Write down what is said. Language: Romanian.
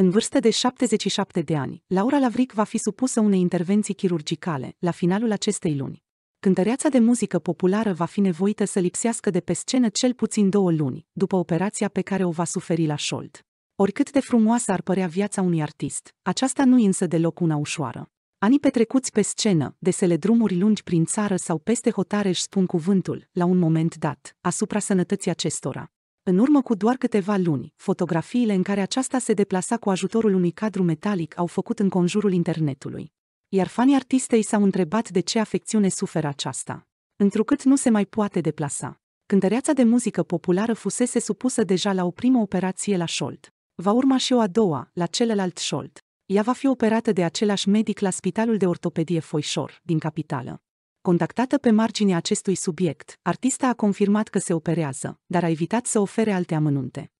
În vârstă de 77 de ani, Laura Lavric va fi supusă unei intervenții chirurgicale la finalul acestei luni. Cântăreața de muzică populară va fi nevoită să lipsească de pe scenă cel puțin două luni, după operația pe care o va suferi la șold. Oricât de frumoasă ar părea viața unui artist, aceasta nu însă deloc una ușoară. Anii petrecuți pe scenă, desele drumuri lungi prin țară sau peste hotare își spun cuvântul, la un moment dat, asupra sănătății acestora. În urmă cu doar câteva luni, fotografiile în care aceasta se deplasa cu ajutorul unui cadru metalic au făcut în conjurul internetului. Iar fanii artistei s-au întrebat de ce afecțiune suferă aceasta. Întrucât nu se mai poate deplasa. Cântăreața de muzică populară fusese supusă deja la o primă operație la Șold. Va urma și o a doua, la celălalt Șold. Ea va fi operată de același medic la Spitalul de Ortopedie Foișor, din capitală. Contactată pe marginea acestui subiect, artista a confirmat că se operează, dar a evitat să ofere alte amănunte.